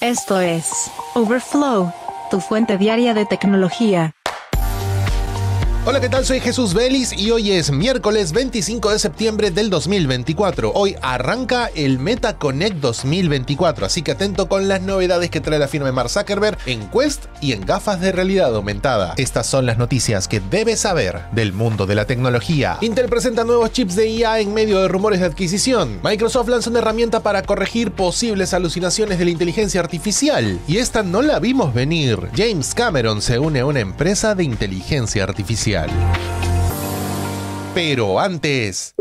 Esto es Overflow, tu fuente diaria de tecnología. Hola, ¿qué tal? Soy Jesús Vélez y hoy es miércoles 25 de septiembre del 2024. Hoy arranca el Meta 2024, así que atento con las novedades que trae la firma de Mark Zuckerberg en Quest y en gafas de realidad aumentada. Estas son las noticias que debes saber del mundo de la tecnología. Intel presenta nuevos chips de IA en medio de rumores de adquisición. Microsoft lanza una herramienta para corregir posibles alucinaciones de la inteligencia artificial. Y esta no la vimos venir. James Cameron se une a una empresa de inteligencia artificial. Pero antes...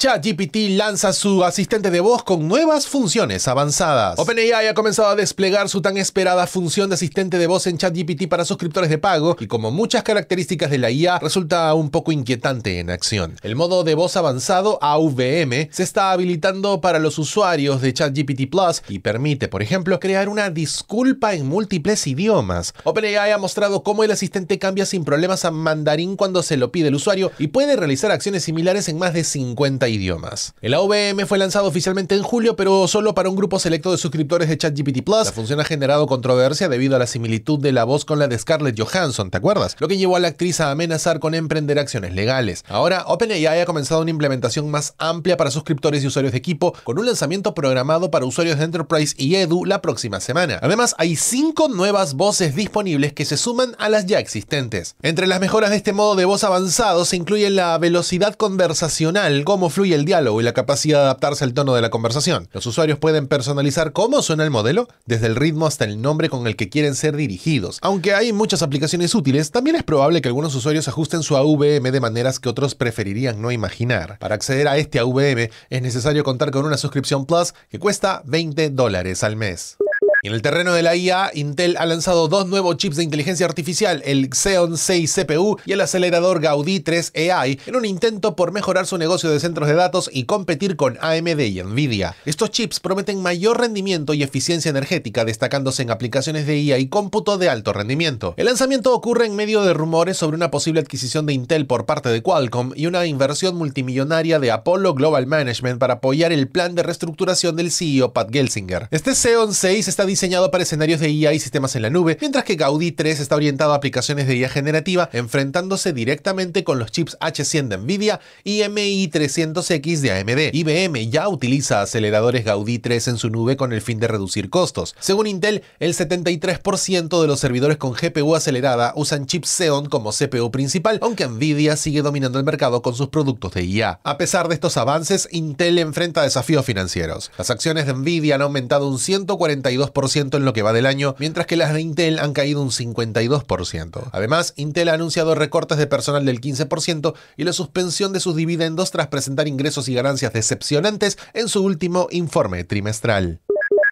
ChatGPT lanza su asistente de voz con nuevas funciones avanzadas. OpenAI ha comenzado a desplegar su tan esperada función de asistente de voz en ChatGPT para suscriptores de pago y como muchas características de la IA resulta un poco inquietante en acción. El modo de voz avanzado AVM se está habilitando para los usuarios de ChatGPT Plus y permite, por ejemplo, crear una disculpa en múltiples idiomas. OpenAI ha mostrado cómo el asistente cambia sin problemas a mandarín cuando se lo pide el usuario y puede realizar acciones similares en más de 50 idiomas. El AVM fue lanzado oficialmente en julio, pero solo para un grupo selecto de suscriptores de ChatGPT Plus. La función ha generado controversia debido a la similitud de la voz con la de Scarlett Johansson, ¿te acuerdas? Lo que llevó a la actriz a amenazar con emprender acciones legales. Ahora, OpenAI ha comenzado una implementación más amplia para suscriptores y usuarios de equipo, con un lanzamiento programado para usuarios de Enterprise y Edu la próxima semana. Además, hay cinco nuevas voces disponibles que se suman a las ya existentes. Entre las mejoras de este modo de voz avanzado se incluye la velocidad conversacional como incluye el diálogo y la capacidad de adaptarse al tono de la conversación. Los usuarios pueden personalizar cómo suena el modelo, desde el ritmo hasta el nombre con el que quieren ser dirigidos. Aunque hay muchas aplicaciones útiles, también es probable que algunos usuarios ajusten su AVM de maneras que otros preferirían no imaginar. Para acceder a este AVM es necesario contar con una suscripción Plus que cuesta 20 dólares al mes en el terreno de la IA, Intel ha lanzado dos nuevos chips de inteligencia artificial, el Xeon 6 CPU y el acelerador Gaudi 3 AI, en un intento por mejorar su negocio de centros de datos y competir con AMD y Nvidia. Estos chips prometen mayor rendimiento y eficiencia energética, destacándose en aplicaciones de IA y cómputo de alto rendimiento. El lanzamiento ocurre en medio de rumores sobre una posible adquisición de Intel por parte de Qualcomm y una inversión multimillonaria de Apollo Global Management para apoyar el plan de reestructuración del CEO Pat Gelsinger. Este Xeon 6 está diseñado para escenarios de IA y sistemas en la nube, mientras que Gaudi 3 está orientado a aplicaciones de IA generativa, enfrentándose directamente con los chips H100 de Nvidia y MI300X de AMD. IBM ya utiliza aceleradores Gaudi 3 en su nube con el fin de reducir costos. Según Intel, el 73% de los servidores con GPU acelerada usan chips Xeon como CPU principal, aunque Nvidia sigue dominando el mercado con sus productos de IA. A pesar de estos avances, Intel enfrenta desafíos financieros. Las acciones de Nvidia han aumentado un 142% en lo que va del año, mientras que las de Intel han caído un 52%. Además, Intel ha anunciado recortes de personal del 15% y la suspensión de sus dividendos tras presentar ingresos y ganancias decepcionantes en su último informe trimestral.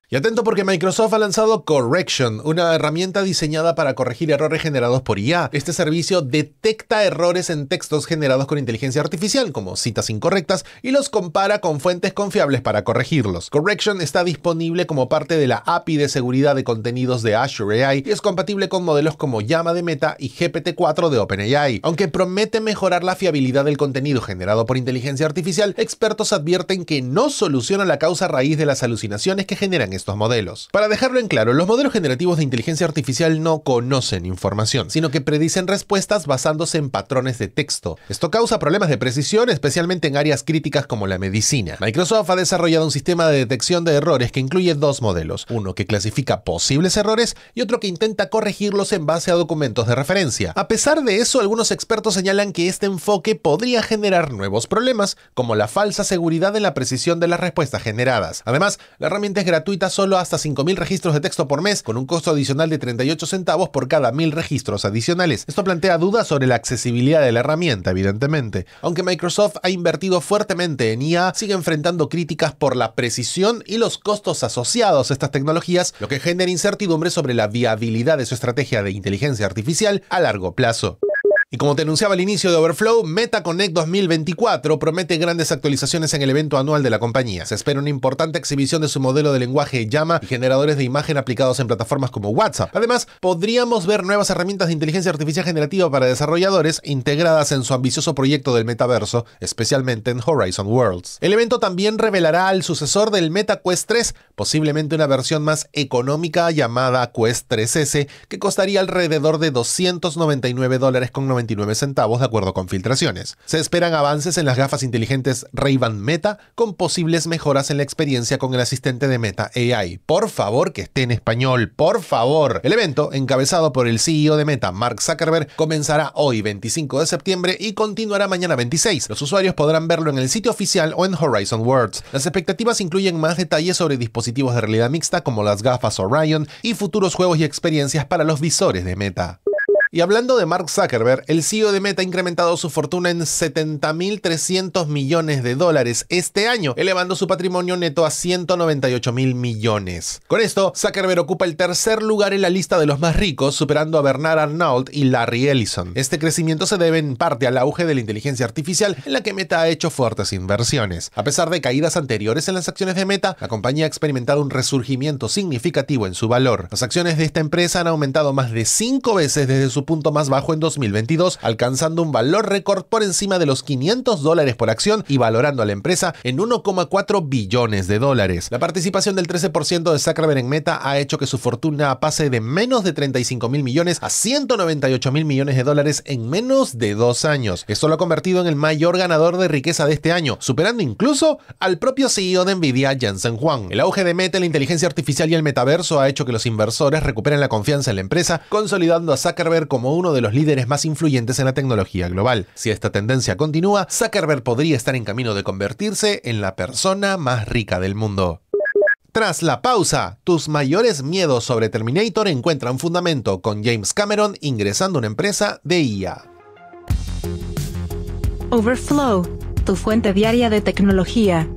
Y atento porque Microsoft ha lanzado Correction, una herramienta diseñada para corregir errores generados por IA. Este servicio detecta errores en textos generados con inteligencia artificial, como citas incorrectas, y los compara con fuentes confiables para corregirlos. Correction está disponible como parte de la API de seguridad de contenidos de Azure AI y es compatible con modelos como Llama de Meta y GPT-4 de OpenAI. Aunque promete mejorar la fiabilidad del contenido generado por inteligencia artificial, expertos advierten que no soluciona la causa raíz de las alucinaciones que generan estos modelos. Para dejarlo en claro, los modelos generativos de inteligencia artificial no conocen información, sino que predicen respuestas basándose en patrones de texto. Esto causa problemas de precisión, especialmente en áreas críticas como la medicina. Microsoft ha desarrollado un sistema de detección de errores que incluye dos modelos, uno que clasifica posibles errores y otro que intenta corregirlos en base a documentos de referencia. A pesar de eso, algunos expertos señalan que este enfoque podría generar nuevos problemas, como la falsa seguridad en la precisión de las respuestas generadas. Además, la herramienta es gratuita solo hasta 5.000 registros de texto por mes, con un costo adicional de 38 centavos por cada 1.000 registros adicionales. Esto plantea dudas sobre la accesibilidad de la herramienta, evidentemente. Aunque Microsoft ha invertido fuertemente en IA, sigue enfrentando críticas por la precisión y los costos asociados a estas tecnologías, lo que genera incertidumbre sobre la viabilidad de su estrategia de inteligencia artificial a largo plazo. Y como te anunciaba al inicio de Overflow, MetaConnect 2024 promete grandes actualizaciones en el evento anual de la compañía. Se espera una importante exhibición de su modelo de lenguaje llama y generadores de imagen aplicados en plataformas como WhatsApp. Además, podríamos ver nuevas herramientas de inteligencia artificial generativa para desarrolladores integradas en su ambicioso proyecto del metaverso, especialmente en Horizon Worlds. El evento también revelará al sucesor del Meta Quest 3, posiblemente una versión más económica llamada Quest 3S, que costaría alrededor de 299 dólares con 29 centavos de acuerdo con filtraciones. Se esperan avances en las gafas inteligentes Ray-Ban Meta con posibles mejoras en la experiencia con el asistente de Meta AI. Por favor, que esté en español, por favor. El evento, encabezado por el CEO de Meta, Mark Zuckerberg, comenzará hoy 25 de septiembre y continuará mañana 26. Los usuarios podrán verlo en el sitio oficial o en Horizon Worlds. Las expectativas incluyen más detalles sobre dispositivos de realidad mixta como las gafas Orion y futuros juegos y experiencias para los visores de Meta. Y hablando de Mark Zuckerberg, el CEO de Meta ha incrementado su fortuna en 70.300 millones de dólares este año, elevando su patrimonio neto a 198.000 millones. Con esto, Zuckerberg ocupa el tercer lugar en la lista de los más ricos, superando a Bernard Arnault y Larry Ellison. Este crecimiento se debe en parte al auge de la inteligencia artificial, en la que Meta ha hecho fuertes inversiones. A pesar de caídas anteriores en las acciones de Meta, la compañía ha experimentado un resurgimiento significativo en su valor. Las acciones de esta empresa han aumentado más de 5 veces desde su su punto más bajo en 2022, alcanzando un valor récord por encima de los 500 dólares por acción y valorando a la empresa en 1,4 billones de dólares. La participación del 13% de Zuckerberg en Meta ha hecho que su fortuna pase de menos de 35 mil millones a 198 mil millones de dólares en menos de dos años. Esto lo ha convertido en el mayor ganador de riqueza de este año, superando incluso al propio CEO de Nvidia, Jensen Huang. El auge de Meta, la inteligencia artificial y el metaverso ha hecho que los inversores recuperen la confianza en la empresa, consolidando a Zuckerberg como uno de los líderes más influyentes en la tecnología global. Si esta tendencia continúa, Zuckerberg podría estar en camino de convertirse en la persona más rica del mundo. Tras la pausa, tus mayores miedos sobre Terminator encuentran fundamento con James Cameron ingresando a una empresa de IA. Overflow, tu fuente diaria de tecnología.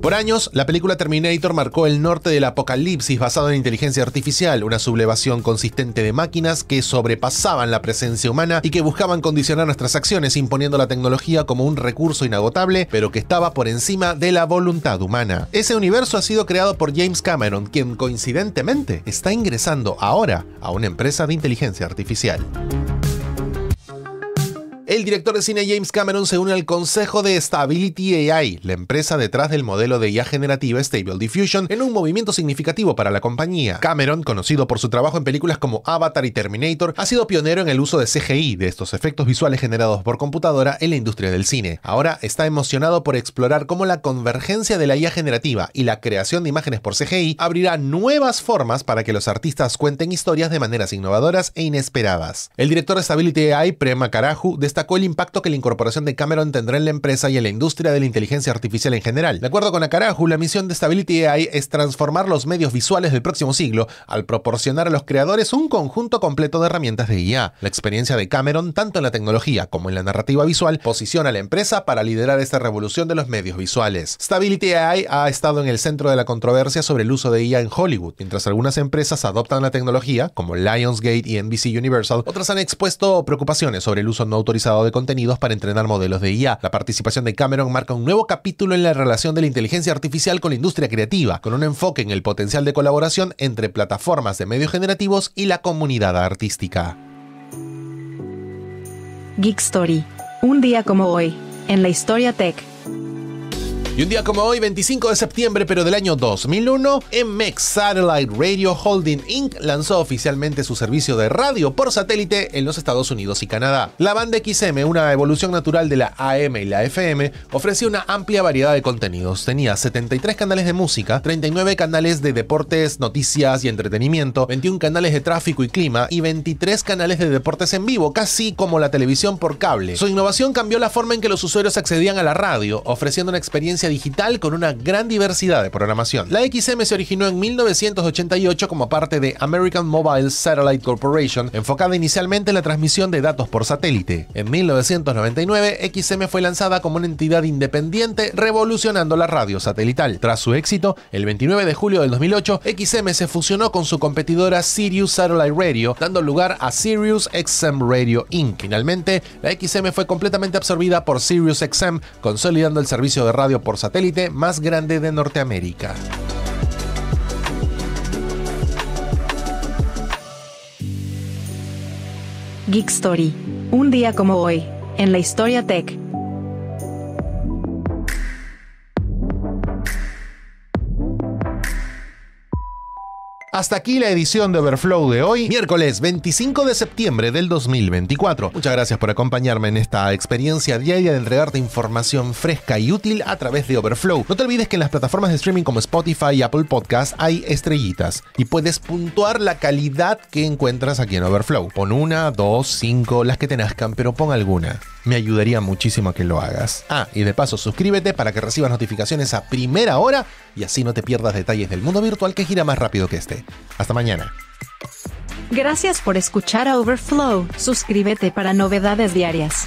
Por años, la película Terminator marcó el norte del apocalipsis basado en inteligencia artificial, una sublevación consistente de máquinas que sobrepasaban la presencia humana y que buscaban condicionar nuestras acciones imponiendo la tecnología como un recurso inagotable, pero que estaba por encima de la voluntad humana. Ese universo ha sido creado por James Cameron, quien coincidentemente está ingresando ahora a una empresa de inteligencia artificial. El director de cine James Cameron se une al consejo de Stability AI, la empresa detrás del modelo de IA generativa Stable Diffusion, en un movimiento significativo para la compañía. Cameron, conocido por su trabajo en películas como Avatar y Terminator, ha sido pionero en el uso de CGI, de estos efectos visuales generados por computadora en la industria del cine. Ahora está emocionado por explorar cómo la convergencia de la IA generativa y la creación de imágenes por CGI abrirá nuevas formas para que los artistas cuenten historias de maneras innovadoras e inesperadas. El director de Stability AI, Prema Karaju, destacó el impacto que la incorporación de Cameron tendrá en la empresa y en la industria de la inteligencia artificial en general. De acuerdo con Akaraju, la misión de Stability AI es transformar los medios visuales del próximo siglo al proporcionar a los creadores un conjunto completo de herramientas de IA. La experiencia de Cameron, tanto en la tecnología como en la narrativa visual, posiciona a la empresa para liderar esta revolución de los medios visuales. Stability AI ha estado en el centro de la controversia sobre el uso de IA en Hollywood. Mientras algunas empresas adoptan la tecnología, como Lionsgate y NBC Universal, otras han expuesto preocupaciones sobre el uso no autorizado de contenidos para entrenar modelos de IA. La participación de Cameron marca un nuevo capítulo en la relación de la inteligencia artificial con la industria creativa, con un enfoque en el potencial de colaboración entre plataformas de medios generativos y la comunidad artística. Geek Story. Un día como hoy, en la historia tech. Y un día como hoy, 25 de septiembre, pero del año 2001, MX Satellite Radio Holding Inc. lanzó oficialmente su servicio de radio por satélite en los Estados Unidos y Canadá. La banda XM, una evolución natural de la AM y la FM, ofrecía una amplia variedad de contenidos. Tenía 73 canales de música, 39 canales de deportes, noticias y entretenimiento, 21 canales de tráfico y clima y 23 canales de deportes en vivo, casi como la televisión por cable. Su innovación cambió la forma en que los usuarios accedían a la radio, ofreciendo una experiencia digital con una gran diversidad de programación. La XM se originó en 1988 como parte de American Mobile Satellite Corporation, enfocada inicialmente en la transmisión de datos por satélite. En 1999, XM fue lanzada como una entidad independiente revolucionando la radio satelital. Tras su éxito, el 29 de julio del 2008, XM se fusionó con su competidora Sirius Satellite Radio, dando lugar a Sirius XM Radio Inc. Finalmente, la XM fue completamente absorbida por Sirius XM, consolidando el servicio de radio por satélite más grande de Norteamérica. Geek Story. Un día como hoy, en la historia tech. Hasta aquí la edición de Overflow de hoy, miércoles 25 de septiembre del 2024. Muchas gracias por acompañarme en esta experiencia diaria de entregarte información fresca y útil a través de Overflow. No te olvides que en las plataformas de streaming como Spotify y Apple Podcast hay estrellitas y puedes puntuar la calidad que encuentras aquí en Overflow. Pon una, dos, cinco, las que te nazcan, pero pon alguna. Me ayudaría muchísimo a que lo hagas. Ah, y de paso, suscríbete para que recibas notificaciones a primera hora y así no te pierdas detalles del mundo virtual que gira más rápido que este. Hasta mañana. Gracias por escuchar a Overflow. Suscríbete para novedades diarias.